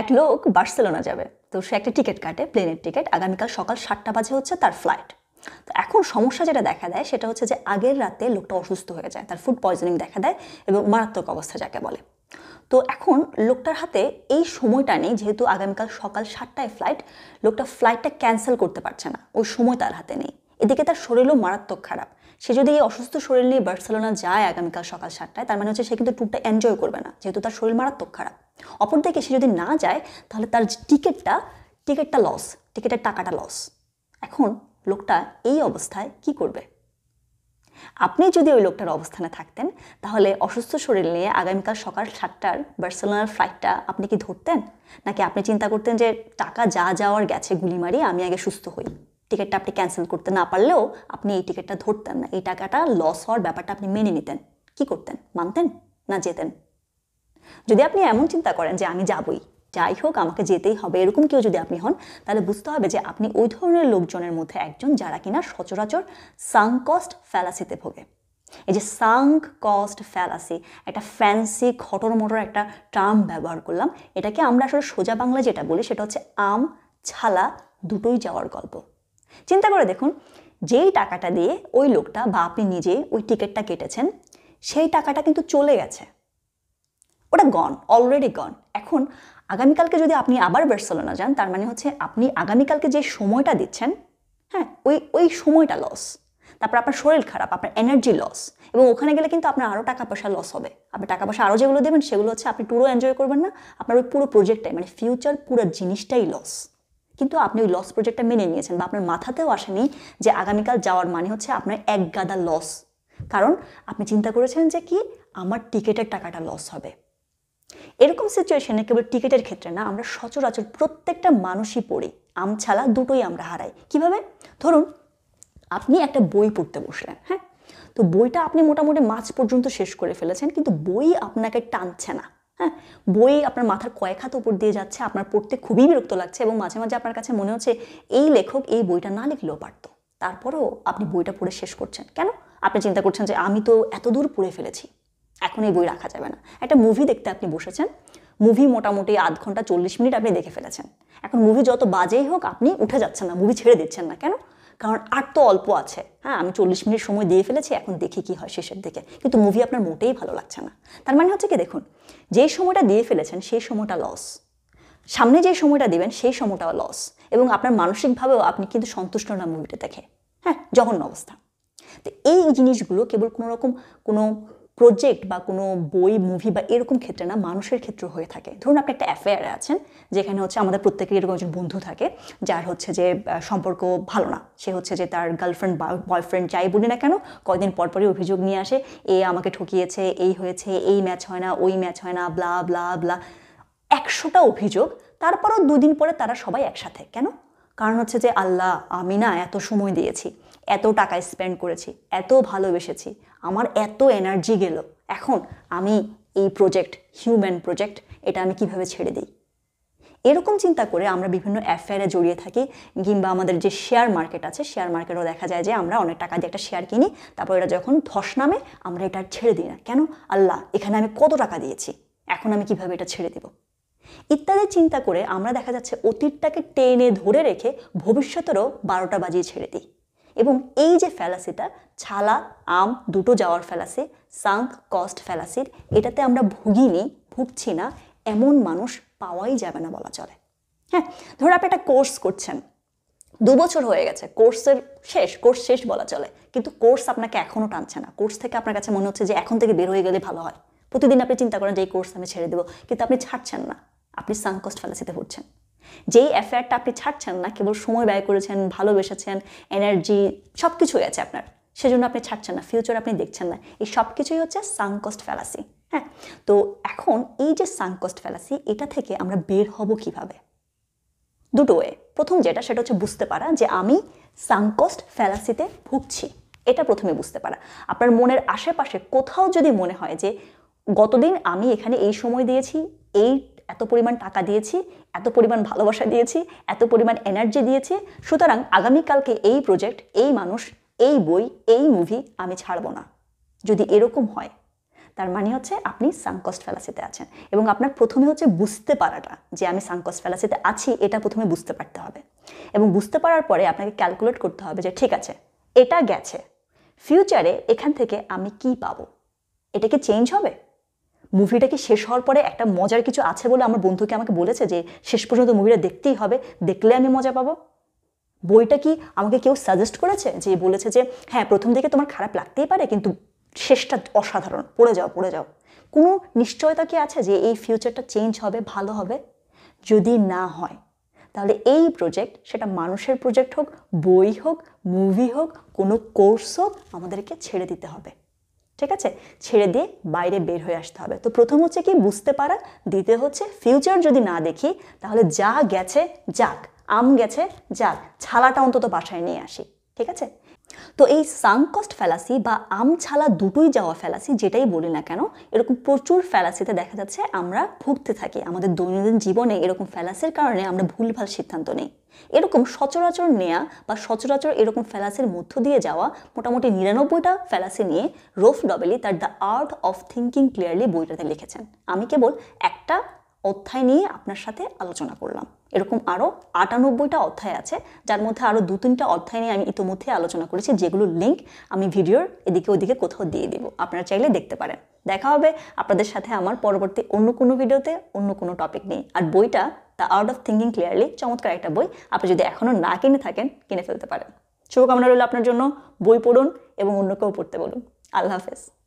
এক লোক বার্সেলোনা যাবে তো সে একটা টিকিট কাটে প্লেনের টিকিট আগামীকাল সকাল সাতটা বাজে হচ্ছে তার ফ্লাইট তো এখন সমস্যা যেটা দেখা দেয় সেটা হচ্ছে যে আগের রাতে লোকটা অসুস্থ হয়ে যায় তার ফুড পয়জনিং দেখা দেয় এবং মারাত্মক অবস্থা যাকে বলে তো এখন লোকটার হাতে এই সময়টা নেই যেহেতু আগামীকাল সকাল সাতটায় ফ্লাইট লোকটা ফ্লাইটটা ক্যান্সেল করতে পারছে না ওই সময় তার হাতে নেই এদিকে তার শরীরও মারাত্মক খারাপ সে যদি এই অসুস্থ শরীর নিয়ে বার্সেলোনা যায় আগামীকাল সকাল সাতটায় তার মানে হচ্ছে সে কিন্তু ট্যুরটা এনজয় করবে না যেহেতু তার শরীর মারাত্মক খারাপ অপরদিকে সে যদি না যায় তাহলে তার টিকিটটা টিকিটটা লস টিকিটের টাকাটা লস এখন লোকটা এই অবস্থায় কি করবে আপনি যদি ওই লোকটার অবস্থানে থাকতেন তাহলে অসুস্থ শরীর নিয়ে আগামীকাল সকাল সাতটার বার্সেলোনার ফ্লাইটটা আপনি কি ধরতেন নাকি আপনি চিন্তা করতেন যে টাকা যা যাওয়ার গেছে গুলি মারি আমি আগে সুস্থ হই টিকিটটা আপনি ক্যান্সেল করতে না পারলেও আপনি এই টিকিটটা ধরতেন না এই টাকাটা লস হওয়ার ব্যাপারটা আপনি মেনে নিতেন কি করতেন মানতেন না যেতেন যদি আপনি এমন চিন্তা করেন যে আমি যাবই যাই হোক আমাকে যেতেই হবে এরকম কেউ যদি আপনি হন তাহলে বুঝতে হবে যে আপনি ওই ধরনের লোকজনের মধ্যে একজন যারা কিনা সচরাচর সাং কস্ট ফ্যালাসিতে ভোগে এই যে সাংক কস্ট ফ্যালাসি একটা ফ্যান্সি খটর মোটর একটা টার্ম ব্যবহার করলাম এটাকে আমরা আসলে সোজা বাংলা যেটা বলি সেটা হচ্ছে আম ছালা দুটোই যাওয়ার গল্প চিন্তা করে দেখুন যেই টাকাটা দিয়ে ওই লোকটা বা আপনি নিজে ওই টিকিটটা কেটেছেন সেই টাকাটা কিন্তু চলে গেছে ওটা গন অলরেডি গন এখন আগামীকালকে যদি আপনি আবার বার্সেলোনা যান তার মানে হচ্ছে আপনি আগামীকালকে যে সময়টা দিচ্ছেন হ্যাঁ ওই ওই সময়টা লস তারপর আপনার শরীর খারাপ আপনার এনার্জি লস এবং ওখানে গেলে কিন্তু আপনার আরও টাকা পয়সা লস হবে আপনি টাকা পয়সা আরও যেগুলো দেবেন সেগুলো হচ্ছে আপনি টুরও এনজয় করবেন না আপনার ওই পুরো প্রজেক্টটাই মানে ফিউচার পুরো জিনিসটাই লস কিন্তু আপনি ওই লস প্রজেক্টটা মেনে নিয়েছেন বা আপনার মাথাতেও আসেনি যে আগামীকাল যাওয়ার মানে হচ্ছে আপনার এক গাদা লস কারণ আপনি চিন্তা করেছেন যে কি আমার টিকিটের টাকাটা লস হবে এরকম সিচুয়েশনে কেবল টিকিটের ক্ষেত্রে না আমরা সচরাচর প্রত্যেকটা মানুষই পড়ি আম ছাড়া দুটোই আমরা হারাই কিভাবে ধরুন আপনি একটা বই পড়তে বসলেন হ্যাঁ তো বইটা আপনি মোটামুটি মাছ পর্যন্ত শেষ করে ফেলেছেন কিন্তু বই আপনাকে টানছে না হ্যাঁ বই আপনার মাথার কয়েক হাত উপর দিয়ে যাচ্ছে আপনার পড়তে খুবই বিরক্ত লাগছে এবং মাঝে মাঝে আপনার কাছে মনে হচ্ছে এই লেখক এই বইটা না লিখলেও পারতো তারপরেও আপনি বইটা পড়ে শেষ করছেন কেন আপনি চিন্তা করছেন যে আমি তো এত দূর পড়ে ফেলেছি এখন এই বই রাখা যাবে না একটা মুভি দেখতে আপনি বসেছেন মুভি মোটামুটি আধ ঘন্টা চল্লিশ মিনিট আপনি দেখে ফেলেছেন এখন মুভি যত বাজেই হোক আপনি উঠে যাচ্ছেন না মুভি ছেড়ে দিচ্ছেন না কেন কারণ আর তো অল্প আছে হ্যাঁ আমি চল্লিশ মিনিট সময় দিয়ে ফেলেছি এখন দেখি কি হয় শেষের দিকে কিন্তু মুভি আপনার মোটেই ভালো লাগছে না তার মানে হচ্ছে কি দেখুন যেই সময়টা দিয়ে ফেলেছেন সেই সময়টা লস সামনে যে সময়টা দেবেন সেই সময়টাও লস এবং আপনার মানসিকভাবেও আপনি কিন্তু সন্তুষ্ট না মুভিটা দেখে হ্যাঁ জঘন্য অবস্থা তো এই জিনিসগুলো কেবল কোনোরকম কোনো প্রজেক্ট বা কোনো বই মুভি বা এরকম ক্ষেত্রে না মানুষের ক্ষেত্রে হয়ে থাকে ধরুন আপনি একটা অ্যাফেয়ারে আছেন যেখানে হচ্ছে আমাদের প্রত্যেকের এরকম একজন বন্ধু থাকে যার হচ্ছে যে সম্পর্ক ভালো না সে হচ্ছে যে তার গার্লফ্রেন্ড বয়ফ্রেন্ড যাই বলি না কেন কয়দিন পরপরই অভিযোগ নিয়ে আসে এ আমাকে ঠকিয়েছে এই হয়েছে এই ম্যাচ হয় না ওই ম্যাচ হয় না ব্লা ব্লা ব্লা একশোটা অভিযোগ তারপরও দুদিন পরে তারা সবাই একসাথে কেন কারণ হচ্ছে যে আল্লাহ আমি না এত সময় দিয়েছি এত টাকা স্পেন্ড করেছি এত ভালোবেসেছি আমার এত এনার্জি গেল এখন আমি এই প্রজেক্ট হিউম্যান প্রজেক্ট এটা আমি কিভাবে ছেড়ে দিই এরকম চিন্তা করে আমরা বিভিন্ন অ্যাফেয়ারে জড়িয়ে থাকি কিংবা আমাদের যে শেয়ার মার্কেট আছে শেয়ার মার্কেটও দেখা যায় যে আমরা অনেক টাকা দিয়ে একটা শেয়ার কিনি তারপর এটা যখন ধস নামে আমরা এটা ছেড়ে দিই না কেন আল্লাহ এখানে আমি কত টাকা দিয়েছি এখন আমি কিভাবে এটা ছেড়ে দেবো ইত্যাদি চিন্তা করে আমরা দেখা যাচ্ছে অতীতটাকে টেনে ধরে রেখে ভবিষ্যতেরও বারোটা বাজিয়ে ছেড়ে দিই এবং এই যে ফ্যালাসিটা ছালা আম দুটো যাওয়ার ফ্যালাসি সাংক কস্ট ফ্যালাসির এটাতে আমরা ভুগিনি ভুগছি না এমন মানুষ পাওয়াই যাবে না বলা চলে হ্যাঁ ধরো আপনি একটা কোর্স করছেন দু বছর হয়ে গেছে কোর্সের শেষ কোর্স শেষ বলা চলে কিন্তু কোর্স আপনাকে এখনও টানছে না কোর্স থেকে আপনার কাছে মনে হচ্ছে যে এখন থেকে বের হয়ে গেলে ভালো হয় প্রতিদিন আপনি চিন্তা করেন যে এই কোর্স আমি ছেড়ে দেবো কিন্তু আপনি ছাড়ছেন না আপনি সাংকস্ট ফ্যালাসিতে ভুগছেন যেই অ্যাফেয়ারটা আপনি ছাড়ছেন না কেবল সময় ব্যয় করেছেন ভালোবেসেছেন এনার্জি সব কিছুই আছে আপনার সেজন্য আপনি ছাড়ছেন না ফিউচার আপনি দেখছেন না এই সব কিছুই হচ্ছে সাংকস্ট ফ্যালাসি হ্যাঁ তো এখন এই যে সাংকস্ট ফ্যালাসি এটা থেকে আমরা বের হব কিভাবে দুটো ওয়ে প্রথম যেটা সেটা হচ্ছে বুঝতে পারা যে আমি সাংকস্ট ফ্যালাসিতে ভুগছি এটা প্রথমে বুঝতে পারা আপনার মনের আশেপাশে কোথাও যদি মনে হয় যে গতদিন আমি এখানে এই সময় দিয়েছি এই এত পরিমাণ টাকা দিয়েছি এত পরিমাণ ভালোবাসা দিয়েছি এত পরিমাণ এনার্জি দিয়েছি সুতরাং আগামীকালকে এই প্রজেক্ট এই মানুষ এই বই এই মুভি আমি ছাড়বো না যদি এরকম হয় তার মানে হচ্ছে আপনি সাংকস্ট ফেলাসিতে আছেন এবং আপনার প্রথমে হচ্ছে বুঝতে পারাটা যে আমি সাংকস্ট ফেলাসিতে আছি এটা প্রথমে বুঝতে পারতে হবে এবং বুঝতে পারার পরে আপনাকে ক্যালকুলেট করতে হবে যে ঠিক আছে এটা গেছে ফিউচারে এখান থেকে আমি কি পাবো এটা কি চেঞ্জ হবে মুভিটা কি শেষ হওয়ার পরে একটা মজার কিছু আছে বলে আমার বন্ধুকে আমাকে বলেছে যে শেষ পর্যন্ত মুভিটা দেখতেই হবে দেখলে আমি মজা পাবো বইটা কি আমাকে কেউ সাজেস্ট করেছে যে বলেছে যে হ্যাঁ প্রথম দিকে তোমার খারাপ লাগতেই পারে কিন্তু শেষটা অসাধারণ পড়ে যাও পড়ে যাও কোনো নিশ্চয়তা কি আছে যে এই ফিউচারটা চেঞ্জ হবে ভালো হবে যদি না হয় তাহলে এই প্রজেক্ট সেটা মানুষের প্রজেক্ট হোক বই হোক মুভি হোক কোনো কোর্স হোক আমাদেরকে ছেড়ে দিতে হবে ঠিক আছে ছেড়ে দিয়ে বাইরে বের হয়ে আসতে হবে তো প্রথম হচ্ছে কি বুঝতে পারা দ্বিতীয় হচ্ছে ফিউচার যদি না দেখি তাহলে যা গেছে যাক আম গেছে যাক ছালাটা অন্তত বাসায় নিয়ে আসি ঠিক আছে তো এই সাংকস্ট ফ্যালাসি বা আমছালা দুটোই যাওয়া ফ্যালাসি যেটাই বলি না কেন এরকম প্রচুর ফ্যালাসিতে দেখা যাচ্ছে আমরা ভুগতে থাকি আমাদের দৈনন্দিন জীবনে এরকম ফ্যালাসির কারণে আমরা ভুলভাল সিদ্ধান্ত নিই এরকম সচরাচর নেয়া বা সচরাচর এরকম ফ্যালাসির মধ্য দিয়ে যাওয়া মোটামুটি নিরানব্বইটা ফ্যালাসি নিয়ে রোফ ডবেলি তার the art of thinking clearly বইটাতে লিখেছেন আমি কেবল একটা অধ্যায় নিয়ে আপনার সাথে আলোচনা করলাম এরকম আরও আটানব্বইটা অধ্যায় আছে যার মধ্যে আরও দু তিনটা অধ্যায় নিয়ে আমি ইতিমধ্যে আলোচনা করেছি যেগুলোর লিঙ্ক আমি ভিডিওর এদিকে ওদিকে কোথাও দিয়ে দেবো আপনারা চাইলে দেখতে পারেন দেখা হবে আপনাদের সাথে আমার পরবর্তী অন্য কোনো ভিডিওতে অন্য কোনো টপিক নিয়ে আর বইটা the art of thinking clearly চমৎকার একটা বই আপনি যদি এখনও না কিনে থাকেন কিনে ফেলতে পারেন শুভকামনা রইল আপনার জন্য বই পড়ুন এবং অন্য কেউ পড়তে বলুন আল্লাহ হাফেজ